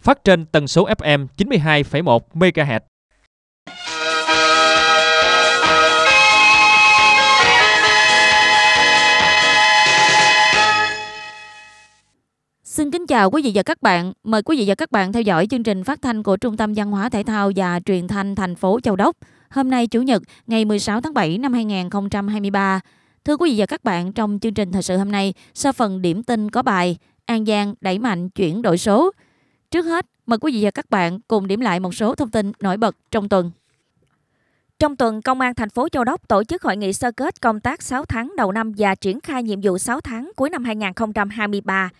phát trên tần số FM 92,1 MHz. Xin kính chào quý vị và các bạn. Mời quý vị và các bạn theo dõi chương trình phát thanh của Trung tâm Văn hóa Thể thao và Truyền thanh thành phố Châu Đốc. Hôm nay Chủ nhật, ngày 16 tháng 7 năm 2023. Thưa quý vị và các bạn, trong chương trình thời sự hôm nay, sau phần điểm tin có bài An Giang đẩy mạnh chuyển đổi số – Trước hết, mời quý vị và các bạn cùng điểm lại một số thông tin nổi bật trong tuần. Trong tuần, Công an thành phố Châu Đốc tổ chức hội nghị sơ kết công tác 6 tháng đầu năm và triển khai nhiệm vụ 6 tháng cuối năm 2023.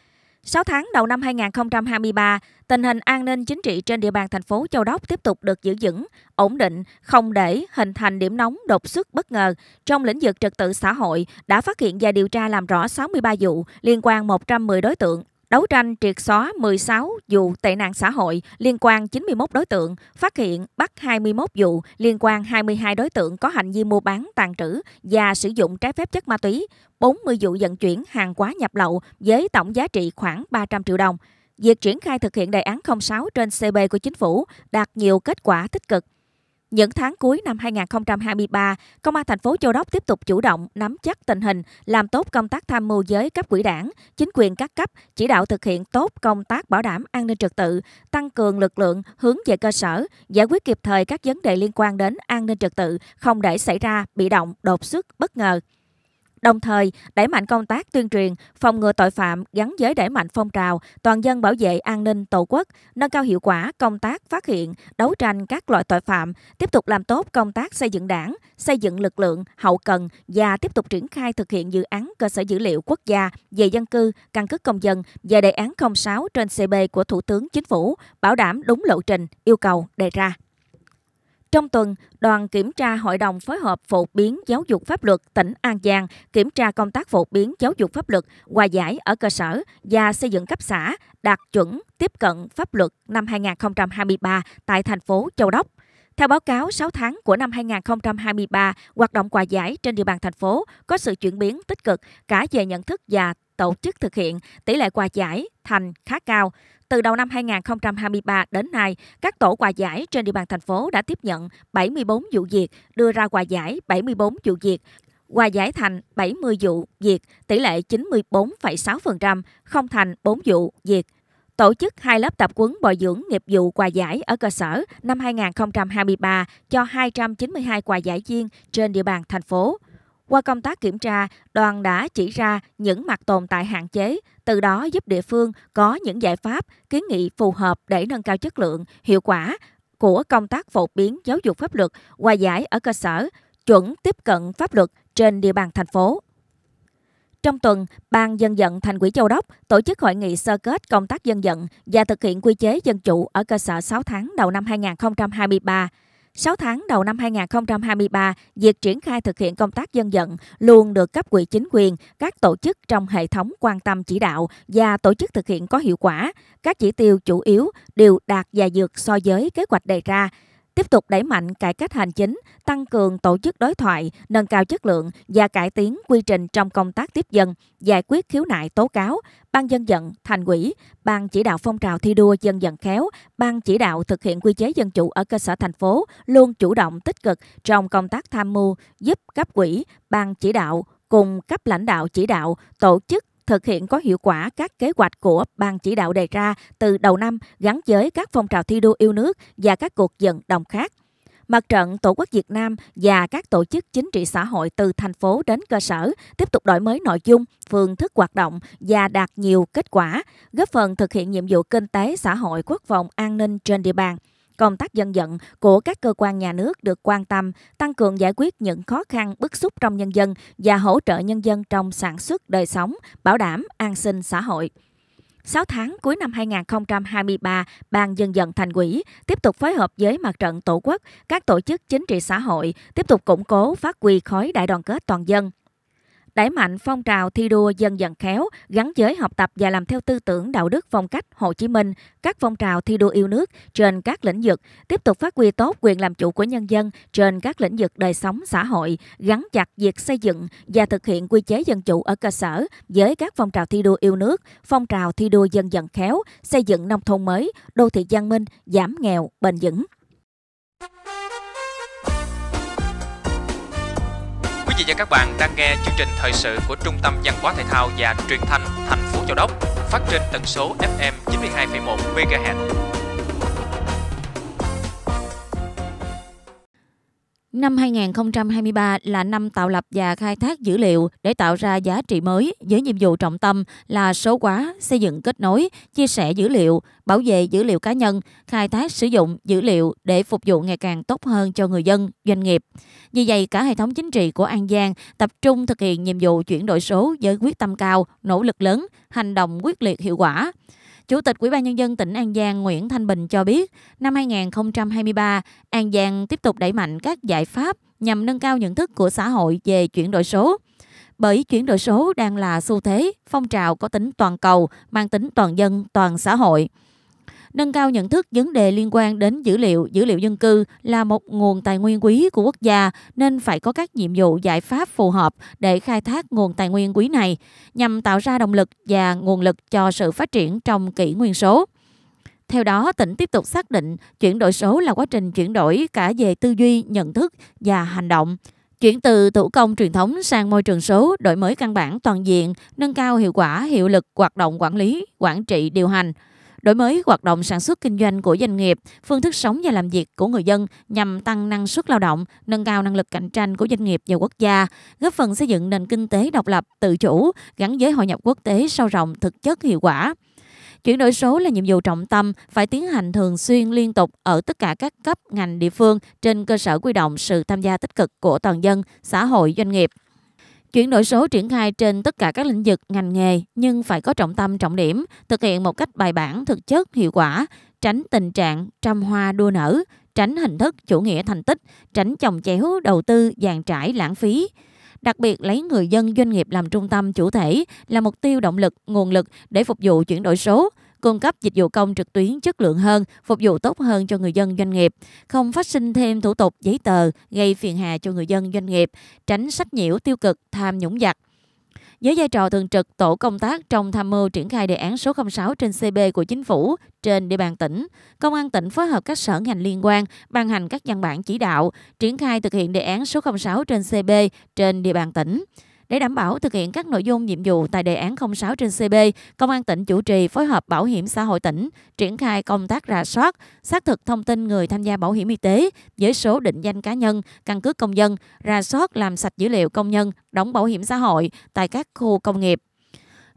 6 tháng đầu năm 2023, tình hình an ninh chính trị trên địa bàn thành phố Châu Đốc tiếp tục được giữ vững, ổn định, không để hình thành điểm nóng đột xuất bất ngờ. Trong lĩnh vực trật tự xã hội, đã phát hiện và điều tra làm rõ 63 vụ liên quan 110 đối tượng, đấu tranh triệt xóa 16 vụ tệ nạn xã hội liên quan 91 đối tượng, phát hiện bắt 21 vụ liên quan 22 đối tượng có hành vi mua bán, tàn trữ và sử dụng trái phép chất ma túy, 40 vụ vận chuyển hàng quá nhập lậu với tổng giá trị khoảng 300 triệu đồng. Việc triển khai thực hiện đề án 06 trên CB của chính phủ đạt nhiều kết quả tích cực. Những tháng cuối năm 2023, Công an thành phố Châu Đốc tiếp tục chủ động nắm chắc tình hình, làm tốt công tác tham mưu giới cấp quỹ đảng, chính quyền các cấp, chỉ đạo thực hiện tốt công tác bảo đảm an ninh trật tự, tăng cường lực lượng hướng về cơ sở, giải quyết kịp thời các vấn đề liên quan đến an ninh trật tự, không để xảy ra bị động, đột xuất, bất ngờ. Đồng thời, đẩy mạnh công tác tuyên truyền, phòng ngừa tội phạm gắn với đẩy mạnh phong trào toàn dân bảo vệ an ninh Tổ quốc, nâng cao hiệu quả công tác phát hiện, đấu tranh các loại tội phạm, tiếp tục làm tốt công tác xây dựng đảng, xây dựng lực lượng, hậu cần và tiếp tục triển khai thực hiện dự án cơ sở dữ liệu quốc gia về dân cư, căn cước công dân và đề án 06 trên CB của Thủ tướng Chính phủ, bảo đảm đúng lộ trình, yêu cầu đề ra. Trong tuần, đoàn kiểm tra Hội đồng phối hợp phổ biến giáo dục pháp luật tỉnh An Giang kiểm tra công tác phổ biến giáo dục pháp luật, hòa giải ở cơ sở và xây dựng cấp xã đạt chuẩn tiếp cận pháp luật năm 2023 tại thành phố Châu Đốc. Theo báo cáo 6 tháng của năm 2023, hoạt động quà giải trên địa bàn thành phố có sự chuyển biến tích cực cả về nhận thức và tổ chức thực hiện, tỷ lệ quà giải thành khá cao. Từ đầu năm 2023 đến nay, các tổ quà giải trên địa bàn thành phố đã tiếp nhận 74 vụ việc, đưa ra quà giải 74 vụ việc, quà giải thành 70 vụ việc, tỷ lệ 94,6%, không thành 4 vụ việc tổ chức hai lớp tập quấn bồi dưỡng nghiệp vụ quà giải ở cơ sở năm 2023 cho 292 quà giải viên trên địa bàn thành phố. Qua công tác kiểm tra, đoàn đã chỉ ra những mặt tồn tại hạn chế, từ đó giúp địa phương có những giải pháp, kiến nghị phù hợp để nâng cao chất lượng, hiệu quả của công tác phổ biến giáo dục pháp luật qua giải ở cơ sở, chuẩn tiếp cận pháp luật trên địa bàn thành phố. Trong tuần, Ban dân vận Thành ủy Châu Đốc tổ chức hội nghị sơ kết công tác dân vận và thực hiện quy chế dân chủ ở cơ sở 6 tháng đầu năm 2023. 6 tháng đầu năm 2023, việc triển khai thực hiện công tác dân vận luôn được cấp ủy chính quyền, các tổ chức trong hệ thống quan tâm chỉ đạo và tổ chức thực hiện có hiệu quả. Các chỉ tiêu chủ yếu đều đạt và vượt so với kế hoạch đề ra tiếp tục đẩy mạnh cải cách hành chính, tăng cường tổ chức đối thoại, nâng cao chất lượng và cải tiến quy trình trong công tác tiếp dân, giải quyết khiếu nại tố cáo, ban dân vận, thành ủy, ban chỉ đạo phong trào thi đua dân vận khéo, ban chỉ đạo thực hiện quy chế dân chủ ở cơ sở thành phố luôn chủ động tích cực trong công tác tham mưu giúp cấp quỹ, ban chỉ đạo cùng cấp lãnh đạo chỉ đạo tổ chức thực hiện có hiệu quả các kế hoạch của Ban chỉ đạo đề ra từ đầu năm gắn với các phong trào thi đua yêu nước và các cuộc vận động khác. Mặt trận Tổ quốc Việt Nam và các tổ chức chính trị xã hội từ thành phố đến cơ sở tiếp tục đổi mới nội dung, phương thức hoạt động và đạt nhiều kết quả, góp phần thực hiện nhiệm vụ kinh tế, xã hội, quốc phòng, an ninh trên địa bàn – công tác dân vận của các cơ quan nhà nước được quan tâm, tăng cường giải quyết những khó khăn bức xúc trong nhân dân và hỗ trợ nhân dân trong sản xuất đời sống, bảo đảm an sinh xã hội. 6 tháng cuối năm 2023, Ban Dân vận Thành ủy tiếp tục phối hợp với Mặt trận Tổ quốc, các tổ chức chính trị xã hội, tiếp tục củng cố phát huy khối đại đoàn kết toàn dân, đẩy mạnh phong trào thi đua dân dần khéo, gắn với học tập và làm theo tư tưởng đạo đức phong cách Hồ Chí Minh, các phong trào thi đua yêu nước trên các lĩnh vực, tiếp tục phát huy tốt quyền làm chủ của nhân dân trên các lĩnh vực đời sống xã hội, gắn chặt việc xây dựng và thực hiện quy chế dân chủ ở cơ sở với các phong trào thi đua yêu nước, phong trào thi đua dân dần khéo, xây dựng nông thôn mới, đô thị văn minh, giảm nghèo, bền vững. vị và các bạn đang nghe chương trình thời sự của Trung tâm Văn hóa Thể thao và Truyền thanh thành phố Châu Đốc phát trên tần số FM 92,1 MHz. Năm 2023 là năm tạo lập và khai thác dữ liệu để tạo ra giá trị mới với nhiệm vụ trọng tâm là số hóa, xây dựng kết nối, chia sẻ dữ liệu, bảo vệ dữ liệu cá nhân, khai thác sử dụng dữ liệu để phục vụ ngày càng tốt hơn cho người dân, doanh nghiệp. Vì vậy, cả hệ thống chính trị của An Giang tập trung thực hiện nhiệm vụ chuyển đổi số với quyết tâm cao, nỗ lực lớn, hành động quyết liệt hiệu quả. Chủ tịch Ủy ban nhân dân tỉnh An Giang Nguyễn Thanh Bình cho biết, năm 2023, An Giang tiếp tục đẩy mạnh các giải pháp nhằm nâng cao nhận thức của xã hội về chuyển đổi số. Bởi chuyển đổi số đang là xu thế, phong trào có tính toàn cầu, mang tính toàn dân, toàn xã hội. Nâng cao nhận thức vấn đề liên quan đến dữ liệu, dữ liệu dân cư là một nguồn tài nguyên quý của quốc gia nên phải có các nhiệm vụ giải pháp phù hợp để khai thác nguồn tài nguyên quý này nhằm tạo ra động lực và nguồn lực cho sự phát triển trong kỷ nguyên số. Theo đó, tỉnh tiếp tục xác định chuyển đổi số là quá trình chuyển đổi cả về tư duy, nhận thức và hành động. Chuyển từ thủ công truyền thống sang môi trường số, đổi mới căn bản toàn diện, nâng cao hiệu quả, hiệu lực hoạt động quản lý, quản trị, điều hành – đổi mới hoạt động sản xuất kinh doanh của doanh nghiệp, phương thức sống và làm việc của người dân nhằm tăng năng suất lao động, nâng cao năng lực cạnh tranh của doanh nghiệp và quốc gia, góp phần xây dựng nền kinh tế độc lập, tự chủ, gắn với hội nhập quốc tế sâu rộng, thực chất hiệu quả. Chuyển đổi số là nhiệm vụ trọng tâm phải tiến hành thường xuyên liên tục ở tất cả các cấp ngành địa phương trên cơ sở quy động sự tham gia tích cực của toàn dân, xã hội, doanh nghiệp. Chuyển đổi số triển khai trên tất cả các lĩnh vực, ngành nghề nhưng phải có trọng tâm trọng điểm, thực hiện một cách bài bản, thực chất, hiệu quả, tránh tình trạng trăm hoa đua nở, tránh hình thức chủ nghĩa thành tích, tránh chồng chéo đầu tư dàn trải lãng phí. Đặc biệt lấy người dân doanh nghiệp làm trung tâm chủ thể là mục tiêu động lực, nguồn lực để phục vụ chuyển đổi số, cung cấp dịch vụ công trực tuyến chất lượng hơn, phục vụ tốt hơn cho người dân doanh nghiệp, không phát sinh thêm thủ tục giấy tờ gây phiền hà cho người dân doanh nghiệp, tránh sách nhiễu tiêu cực, tham nhũng giặc. Với vai trò thường trực tổ công tác trong tham mưu triển khai đề án số 06 trên CB của chính phủ trên địa bàn tỉnh, Công an tỉnh phối hợp các sở ngành liên quan ban hành các văn bản chỉ đạo triển khai thực hiện đề án số 06 trên CB trên địa bàn tỉnh. Để đảm bảo thực hiện các nội dung nhiệm vụ tại đề án 06 trên CB, Công an tỉnh chủ trì phối hợp Bảo hiểm xã hội tỉnh triển khai công tác rà soát, xác thực thông tin người tham gia bảo hiểm y tế với số định danh cá nhân, căn cước công dân, rà soát làm sạch dữ liệu công nhân đóng bảo hiểm xã hội tại các khu công nghiệp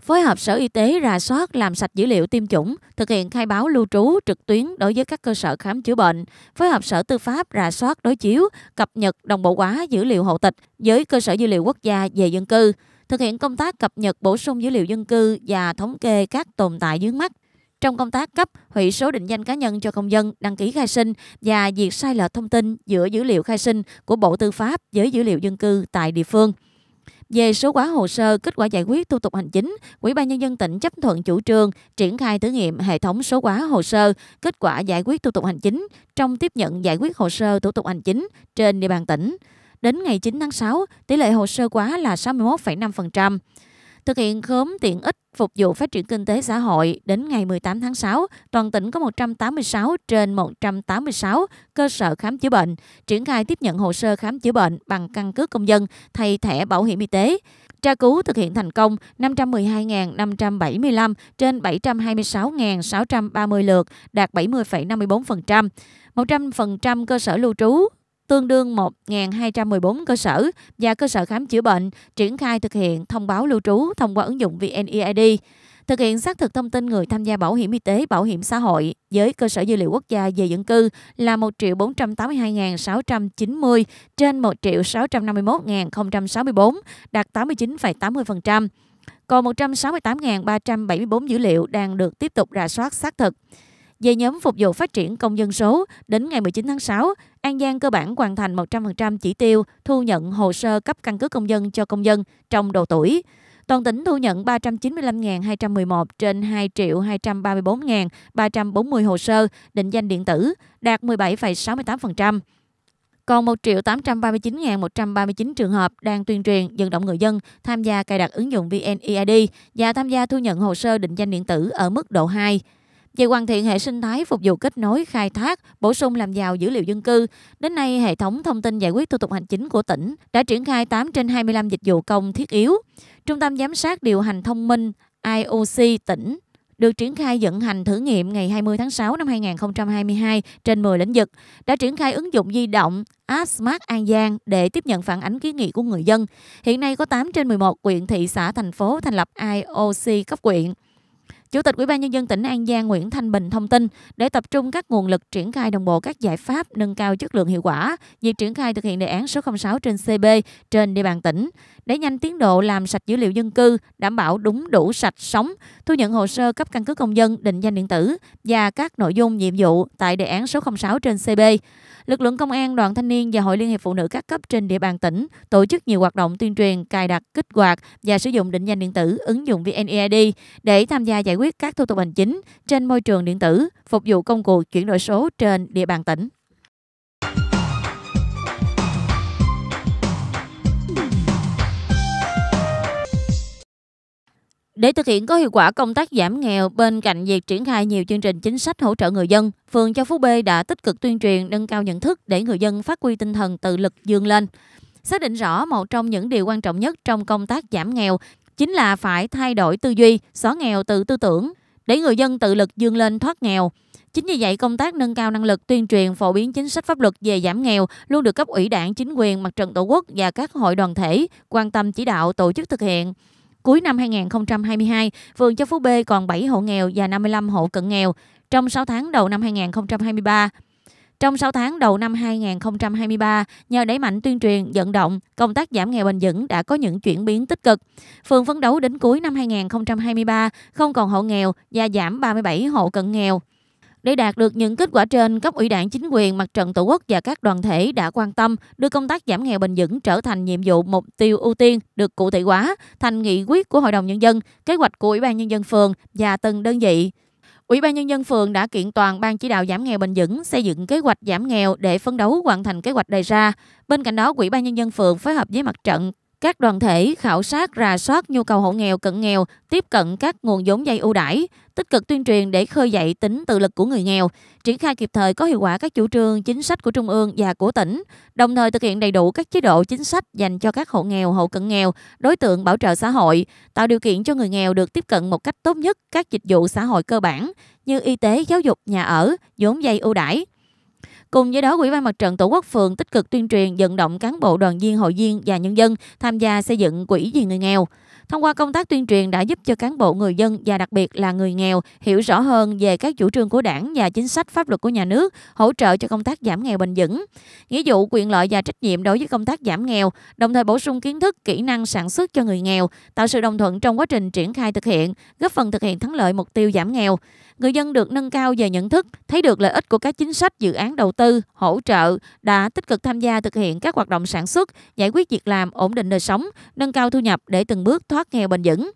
phối hợp Sở Y tế rà soát làm sạch dữ liệu tiêm chủng, thực hiện khai báo lưu trú trực tuyến đối với các cơ sở khám chữa bệnh, phối hợp Sở Tư pháp rà soát đối chiếu, cập nhật đồng bộ hóa dữ liệu hộ tịch với cơ sở dữ liệu quốc gia về dân cư, thực hiện công tác cập nhật bổ sung dữ liệu dân cư và thống kê các tồn tại vướng mắt trong công tác cấp hủy số định danh cá nhân cho công dân đăng ký khai sinh và việc sai lệch thông tin giữa dữ liệu khai sinh của Bộ Tư pháp với dữ liệu dân cư tại địa phương. Về số quá hồ sơ, kết quả giải quyết thủ tục hành chính, Ủy ban nhân dân tỉnh chấp thuận chủ trương triển khai thử nghiệm hệ thống số hóa hồ sơ, kết quả giải quyết thủ tục hành chính trong tiếp nhận giải quyết hồ sơ thủ tục hành chính trên địa bàn tỉnh. Đến ngày 9 tháng 6, tỷ lệ hồ sơ quá là 61,5%. Thực hiện khóm tiện ích phục vụ phát triển kinh tế xã hội đến ngày 18 tháng 6, toàn tỉnh có 186 trên 186 cơ sở khám chữa bệnh, triển khai tiếp nhận hồ sơ khám chữa bệnh bằng căn cước công dân thay thẻ bảo hiểm y tế. Tra cứu thực hiện thành công 512.575 trên 726.630 lượt, đạt 70,54%. 100% cơ sở lưu trú tương đương 1.214 cơ sở và cơ sở khám chữa bệnh triển khai thực hiện thông báo lưu trú thông qua ứng dụng VNEID thực hiện xác thực thông tin người tham gia bảo hiểm y tế, bảo hiểm xã hội với cơ sở dữ liệu quốc gia về dân cư là 1.482.690 trên 1.651.064, đạt 89,80%. Còn 168.374 dữ liệu đang được tiếp tục rà soát xác thực. Về nhóm phục vụ phát triển công dân số, đến ngày 19 tháng 6, An Giang cơ bản hoàn thành 100% chỉ tiêu thu nhận hồ sơ cấp căn cước công dân cho công dân trong độ tuổi. Toàn tỉnh thu nhận 395.211 trên 2.234.340 hồ sơ định danh điện tử, đạt 17,68%. Còn 1.839.139 trường hợp đang tuyên truyền vận động người dân tham gia cài đặt ứng dụng VNeid và tham gia thu nhận hồ sơ định danh điện tử ở mức độ 2 về hoàn thiện hệ sinh thái phục vụ kết nối khai thác, bổ sung làm giàu dữ liệu dân cư. Đến nay, hệ thống thông tin giải quyết thủ tục hành chính của tỉnh đã triển khai 8 trên 25 dịch vụ công thiết yếu. Trung tâm giám sát điều hành thông minh IOC tỉnh được triển khai vận hành thử nghiệm ngày 20 tháng 6 năm 2022 trên 10 lĩnh vực, đã triển khai ứng dụng di động app Smart An Giang để tiếp nhận phản ánh kiến nghị của người dân. Hiện nay có 8 trên 11 quyện thị xã thành phố thành lập IOC cấp quyện. Chủ tịch Ủy ban nhân dân tỉnh An Giang Nguyễn Thanh Bình thông tin để tập trung các nguồn lực triển khai đồng bộ các giải pháp nâng cao chất lượng hiệu quả, việc triển khai thực hiện đề án số 06 trên CB trên địa bàn tỉnh để nhanh tiến độ làm sạch dữ liệu dân cư, đảm bảo đúng đủ sạch sống, thu nhận hồ sơ cấp căn cước công dân, định danh điện tử và các nội dung nhiệm vụ tại đề án số 06 trên CB. Lực lượng công an, đoàn thanh niên và Hội Liên hiệp Phụ nữ các cấp trên địa bàn tỉnh tổ chức nhiều hoạt động tuyên truyền, cài đặt, kích hoạt và sử dụng định danh điện tử ứng dụng VNEID để tham gia giải quyết các thủ tục hành chính trên môi trường điện tử, phục vụ công cuộc chuyển đổi số trên địa bàn tỉnh. Để thực hiện có hiệu quả công tác giảm nghèo bên cạnh việc triển khai nhiều chương trình chính sách hỗ trợ người dân, phường Châu Phú B đã tích cực tuyên truyền nâng cao nhận thức để người dân phát huy tinh thần tự lực dương lên. Xác định rõ một trong những điều quan trọng nhất trong công tác giảm nghèo chính là phải thay đổi tư duy, xóa nghèo từ tư tưởng để người dân tự lực dương lên thoát nghèo. Chính vì vậy, công tác nâng cao năng lực tuyên truyền phổ biến chính sách pháp luật về giảm nghèo luôn được cấp ủy đảng, chính quyền, mặt trận tổ quốc và các hội đoàn thể quan tâm chỉ đạo tổ chức thực hiện. Cuối năm 2022, phường Châu Phú B còn 7 hộ nghèo và 55 hộ cận nghèo trong 6 tháng đầu năm 2023. Trong 6 tháng đầu năm 2023, nhờ đẩy mạnh tuyên truyền, vận động, công tác giảm nghèo bền vững đã có những chuyển biến tích cực. Phường phấn đấu đến cuối năm 2023 không còn hộ nghèo và giảm 37 hộ cận nghèo. Để đạt được những kết quả trên, cấp ủy đảng chính quyền, mặt trận tổ quốc và các đoàn thể đã quan tâm đưa công tác giảm nghèo bền vững trở thành nhiệm vụ mục tiêu ưu tiên được cụ thể hóa thành nghị quyết của Hội đồng Nhân dân, kế hoạch của Ủy ban Nhân dân phường và từng đơn vị. Ủy ban Nhân dân phường đã kiện toàn Ban chỉ đạo giảm nghèo bền vững xây dựng kế hoạch giảm nghèo để phấn đấu hoàn thành kế hoạch đề ra. Bên cạnh đó, Ủy ban Nhân dân phường phối hợp với mặt trận các đoàn thể khảo sát rà soát nhu cầu hộ nghèo cận nghèo, tiếp cận các nguồn vốn vay ưu đãi, tích cực tuyên truyền để khơi dậy tính tự lực của người nghèo, triển khai kịp thời có hiệu quả các chủ trương, chính sách của trung ương và của tỉnh, đồng thời thực hiện đầy đủ các chế độ chính sách dành cho các hộ nghèo, hộ cận nghèo, đối tượng bảo trợ xã hội, tạo điều kiện cho người nghèo được tiếp cận một cách tốt nhất các dịch vụ xã hội cơ bản như y tế, giáo dục, nhà ở, vốn vay ưu đãi, Cùng với đó, Ủy ban Mặt trận Tổ quốc phường tích cực tuyên truyền vận động cán bộ đoàn viên hội viên và nhân dân tham gia xây dựng quỹ vì người nghèo. Thông qua công tác tuyên truyền đã giúp cho cán bộ người dân và đặc biệt là người nghèo hiểu rõ hơn về các chủ trương của đảng và chính sách pháp luật của nhà nước, hỗ trợ cho công tác giảm nghèo bền vững. Nghĩa vụ, quyền lợi và trách nhiệm đối với công tác giảm nghèo, đồng thời bổ sung kiến thức, kỹ năng sản xuất cho người nghèo, tạo sự đồng thuận trong quá trình triển khai thực hiện, góp phần thực hiện thắng lợi mục tiêu giảm nghèo. Người dân được nâng cao về nhận thức, thấy được lợi ích của các chính sách dự án đầu tư, hỗ trợ, đã tích cực tham gia thực hiện các hoạt động sản xuất, giải quyết việc làm, ổn định đời sống, nâng cao thu nhập để từng bước thoát nghèo bền vững.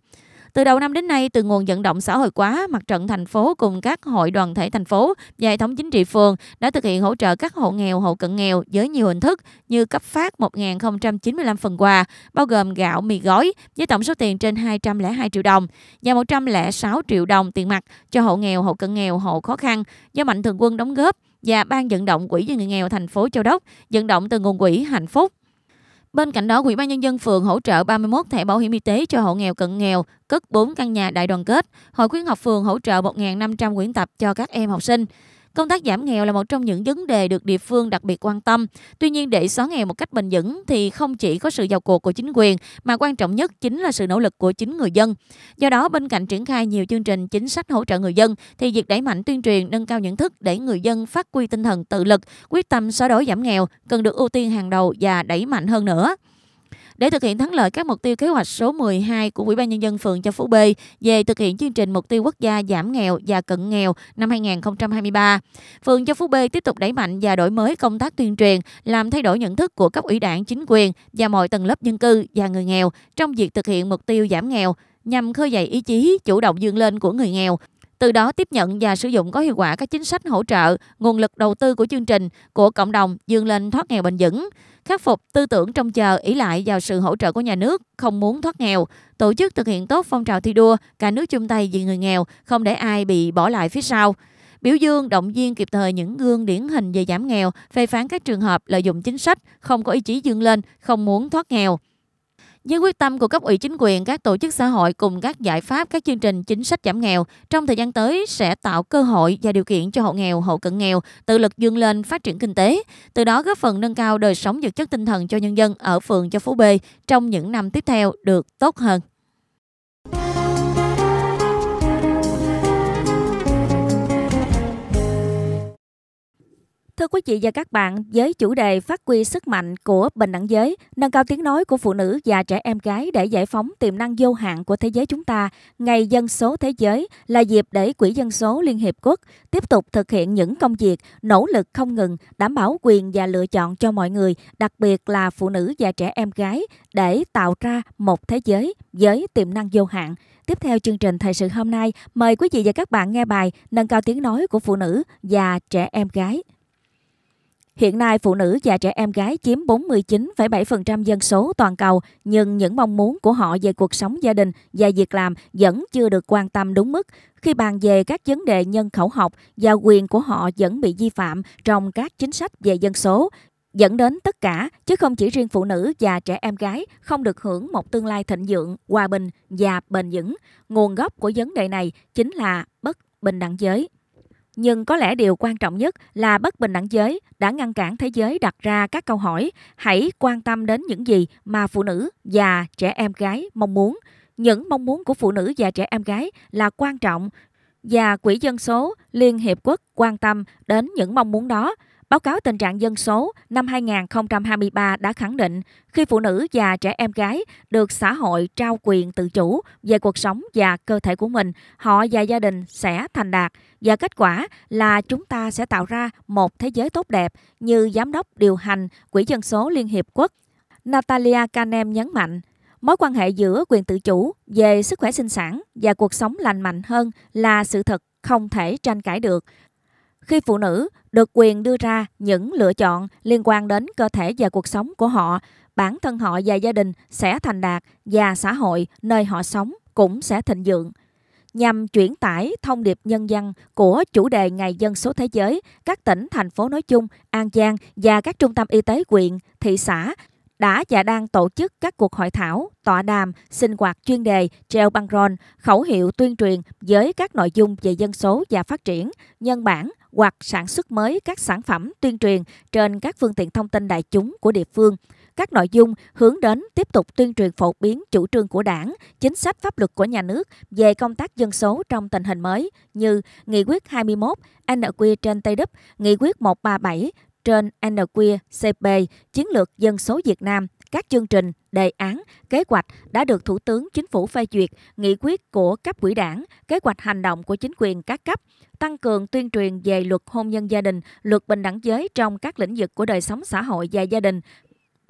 Từ đầu năm đến nay, từ nguồn vận động xã hội hóa, mặt trận thành phố cùng các hội đoàn thể thành phố và hệ thống chính trị phường đã thực hiện hỗ trợ các hộ nghèo, hộ cận nghèo với nhiều hình thức như cấp phát 1.095 phần quà, bao gồm gạo, mì gói với tổng số tiền trên 202 triệu đồng và 106 triệu đồng tiền mặt cho hộ nghèo, hộ cận nghèo, hộ khó khăn do Mạnh Thường Quân đóng góp và Ban vận động Quỹ vì người nghèo thành phố Châu Đốc vận động từ nguồn quỹ Hạnh Phúc. Bên cạnh đó, Ủy ban nhân dân phường hỗ trợ 31 thẻ bảo hiểm y tế cho hộ nghèo cận nghèo, cất 4 căn nhà đại đoàn kết. Hội khuyến học phường hỗ trợ 1.500 quyển tập cho các em học sinh. Công tác giảm nghèo là một trong những vấn đề được địa phương đặc biệt quan tâm. Tuy nhiên để xóa nghèo một cách bền vững thì không chỉ có sự vào cuộc của chính quyền mà quan trọng nhất chính là sự nỗ lực của chính người dân. Do đó bên cạnh triển khai nhiều chương trình chính sách hỗ trợ người dân thì việc đẩy mạnh tuyên truyền nâng cao nhận thức để người dân phát huy tinh thần tự lực, quyết tâm xóa đói giảm nghèo cần được ưu tiên hàng đầu và đẩy mạnh hơn nữa để thực hiện thắng lợi các mục tiêu kế hoạch số 12 của Ủy ban nhân dân phường Châu Phú B về thực hiện chương trình mục tiêu quốc gia giảm nghèo và cận nghèo năm 2023. Phường Châu Phú B tiếp tục đẩy mạnh và đổi mới công tác tuyên truyền, làm thay đổi nhận thức của cấp ủy đảng, chính quyền và mọi tầng lớp dân cư và người nghèo trong việc thực hiện mục tiêu giảm nghèo nhằm khơi dậy ý chí chủ động vươn lên của người nghèo từ đó tiếp nhận và sử dụng có hiệu quả các chính sách hỗ trợ, nguồn lực đầu tư của chương trình của cộng đồng dương lên thoát nghèo bền vững, khắc phục tư tưởng trông chờ ỷ lại vào sự hỗ trợ của nhà nước, không muốn thoát nghèo, tổ chức thực hiện tốt phong trào thi đua cả nước chung tay vì người nghèo, không để ai bị bỏ lại phía sau biểu dương động viên kịp thời những gương điển hình về giảm nghèo phê phán các trường hợp lợi dụng chính sách không có ý chí dương lên không muốn thoát nghèo với quyết tâm của cấp ủy chính quyền, các tổ chức xã hội cùng các giải pháp, các chương trình chính sách giảm nghèo trong thời gian tới sẽ tạo cơ hội và điều kiện cho hộ nghèo, hộ cận nghèo tự lực vươn lên phát triển kinh tế, từ đó góp phần nâng cao đời sống vật chất tinh thần cho nhân dân ở phường Châu Phú B trong những năm tiếp theo được tốt hơn. Thưa quý vị và các bạn, với chủ đề phát huy sức mạnh của bình đẳng giới, nâng cao tiếng nói của phụ nữ và trẻ em gái để giải phóng tiềm năng vô hạn của thế giới chúng ta, Ngày Dân số Thế giới là dịp để Quỹ Dân số Liên Hiệp Quốc tiếp tục thực hiện những công việc, nỗ lực không ngừng, đảm bảo quyền và lựa chọn cho mọi người, đặc biệt là phụ nữ và trẻ em gái, để tạo ra một thế giới với tiềm năng vô hạn. Tiếp theo chương trình Thời sự hôm nay, mời quý vị và các bạn nghe bài Nâng cao tiếng nói của phụ nữ và trẻ em gái. Hiện nay, phụ nữ và trẻ em gái chiếm 49,7% dân số toàn cầu, nhưng những mong muốn của họ về cuộc sống gia đình và việc làm vẫn chưa được quan tâm đúng mức. Khi bàn về các vấn đề nhân khẩu học và quyền của họ vẫn bị vi phạm trong các chính sách về dân số, dẫn đến tất cả, chứ không chỉ riêng phụ nữ và trẻ em gái không được hưởng một tương lai thịnh vượng, hòa bình và bền vững. Nguồn gốc của vấn đề này chính là bất bình đẳng giới nhưng có lẽ điều quan trọng nhất là bất bình đẳng giới đã ngăn cản thế giới đặt ra các câu hỏi hãy quan tâm đến những gì mà phụ nữ và trẻ em gái mong muốn. Những mong muốn của phụ nữ và trẻ em gái là quan trọng và Quỹ dân số Liên Hiệp Quốc quan tâm đến những mong muốn đó Báo cáo tình trạng dân số năm 2023 đã khẳng định khi phụ nữ và trẻ em gái được xã hội trao quyền tự chủ về cuộc sống và cơ thể của mình, họ và gia đình sẽ thành đạt và kết quả là chúng ta sẽ tạo ra một thế giới tốt đẹp như giám đốc điều hành Quỹ dân số Liên hiệp quốc Natalia Kanem nhấn mạnh mối quan hệ giữa quyền tự chủ về sức khỏe sinh sản và cuộc sống lành mạnh hơn là sự thật không thể tranh cãi được khi phụ nữ được quyền đưa ra những lựa chọn liên quan đến cơ thể và cuộc sống của họ bản thân họ và gia đình sẽ thành đạt và xã hội nơi họ sống cũng sẽ thịnh vượng nhằm chuyển tải thông điệp nhân dân của chủ đề Ngày Dân số Thế giới, các tỉnh, thành phố nói chung, An Giang và các trung tâm y tế quyện, thị xã đã và đang tổ chức các cuộc hội thảo, tọa đàm, sinh hoạt chuyên đề, treo băng rôn, khẩu hiệu tuyên truyền với các nội dung về dân số và phát triển, nhân bản, hoặc sản xuất mới các sản phẩm tuyên truyền trên các phương tiện thông tin đại chúng của địa phương. Các nội dung hướng đến tiếp tục tuyên truyền phổ biến chủ trương của đảng, chính sách pháp luật của nhà nước về công tác dân số trong tình hình mới như Nghị quyết 21 NQ trên Tây Đức, Nghị quyết 137 trên NQ CP, Chiến lược Dân số Việt Nam, các chương trình đề án, kế hoạch đã được Thủ tướng Chính phủ phê duyệt, nghị quyết của cấp quỹ đảng, kế hoạch hành động của chính quyền các cấp, tăng cường tuyên truyền về luật hôn nhân gia đình, luật bình đẳng giới trong các lĩnh vực của đời sống xã hội và gia đình,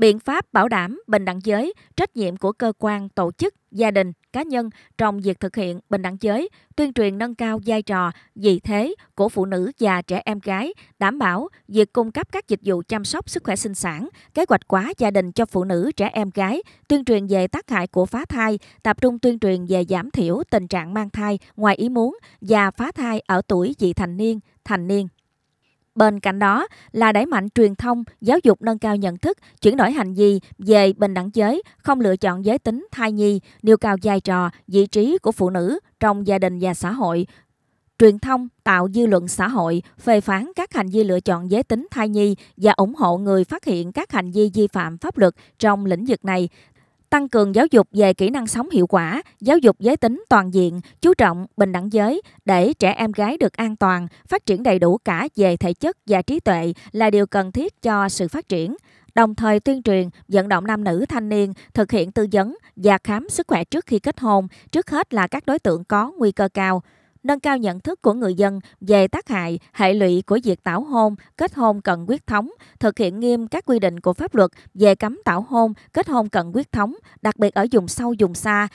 biện pháp bảo đảm bình đẳng giới, trách nhiệm của cơ quan, tổ chức, gia đình, cá nhân trong việc thực hiện bình đẳng giới, tuyên truyền nâng cao vai trò, vị thế của phụ nữ và trẻ em gái, đảm bảo việc cung cấp các dịch vụ chăm sóc sức khỏe sinh sản, kế hoạch quá gia đình cho phụ nữ, trẻ em gái, tuyên truyền về tác hại của phá thai, tập trung tuyên truyền về giảm thiểu tình trạng mang thai ngoài ý muốn và phá thai ở tuổi vị thành niên, thành niên. Bên cạnh đó là đẩy mạnh truyền thông, giáo dục nâng cao nhận thức, chuyển đổi hành vi về bình đẳng giới, không lựa chọn giới tính, thai nhi, nêu cao vai trò, vị trí của phụ nữ trong gia đình và xã hội, truyền thông tạo dư luận xã hội phê phán các hành vi lựa chọn giới tính thai nhi và ủng hộ người phát hiện các hành vi vi phạm pháp luật trong lĩnh vực này tăng cường giáo dục về kỹ năng sống hiệu quả, giáo dục giới tính toàn diện, chú trọng bình đẳng giới để trẻ em gái được an toàn, phát triển đầy đủ cả về thể chất và trí tuệ là điều cần thiết cho sự phát triển. Đồng thời tuyên truyền, vận động nam nữ thanh niên thực hiện tư vấn và khám sức khỏe trước khi kết hôn, trước hết là các đối tượng có nguy cơ cao nâng cao nhận thức của người dân về tác hại, hệ lụy của việc tảo hôn, kết hôn cận quyết thống, thực hiện nghiêm các quy định của pháp luật về cấm tảo hôn, kết hôn cận quyết thống, đặc biệt ở vùng sâu, vùng xa,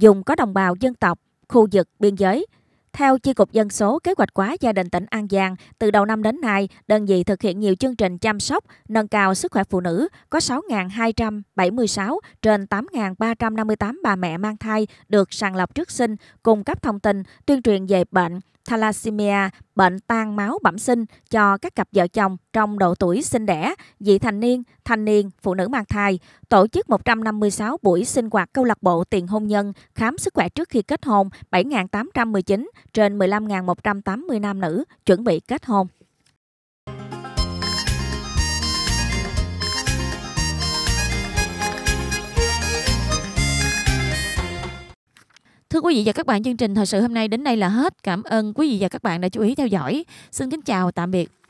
vùng có đồng bào dân tộc, khu vực biên giới. Theo Chi cục Dân số, kế hoạch hóa gia đình tỉnh An Giang, từ đầu năm đến nay, đơn vị thực hiện nhiều chương trình chăm sóc, nâng cao sức khỏe phụ nữ, có 6.276 trên 8.358 bà mẹ mang thai được sàng lọc trước sinh, cung cấp thông tin, tuyên truyền về bệnh, thalassemia, bệnh tan máu bẩm sinh cho các cặp vợ chồng trong độ tuổi sinh đẻ, dị thành niên, thanh niên, phụ nữ mang thai, tổ chức 156 buổi sinh hoạt câu lạc bộ tiền hôn nhân, khám sức khỏe trước khi kết hôn 7.819 trên 15.180 nam nữ chuẩn bị kết hôn. Thưa quý vị và các bạn, chương trình thời sự hôm nay đến đây là hết. Cảm ơn quý vị và các bạn đã chú ý theo dõi. Xin kính chào, tạm biệt.